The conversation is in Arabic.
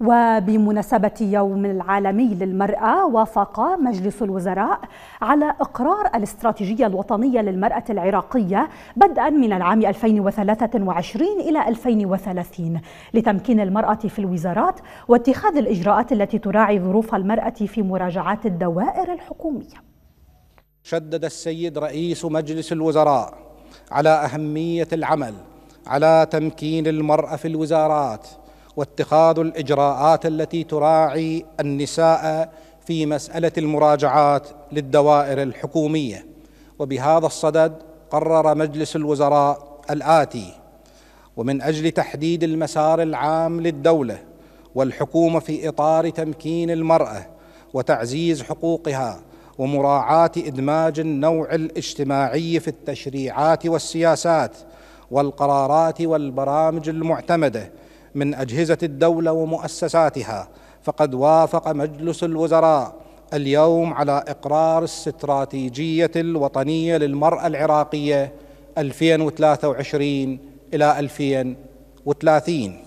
وبمناسبة يوم العالمي للمرأة وافق مجلس الوزراء على إقرار الاستراتيجية الوطنية للمرأة العراقية بدءا من العام 2023 إلى 2030 لتمكين المرأة في الوزارات واتخاذ الإجراءات التي تراعي ظروف المرأة في مراجعات الدوائر الحكومية شدد السيد رئيس مجلس الوزراء على أهمية العمل على تمكين المرأة في الوزارات واتخاذ الاجراءات التي تراعي النساء في مساله المراجعات للدوائر الحكوميه وبهذا الصدد قرر مجلس الوزراء الاتي ومن اجل تحديد المسار العام للدوله والحكومه في اطار تمكين المراه وتعزيز حقوقها ومراعاه ادماج النوع الاجتماعي في التشريعات والسياسات والقرارات والبرامج المعتمده من اجهزه الدوله ومؤسساتها فقد وافق مجلس الوزراء اليوم على اقرار الاستراتيجيه الوطنيه للمراه العراقيه 2023 الى 2030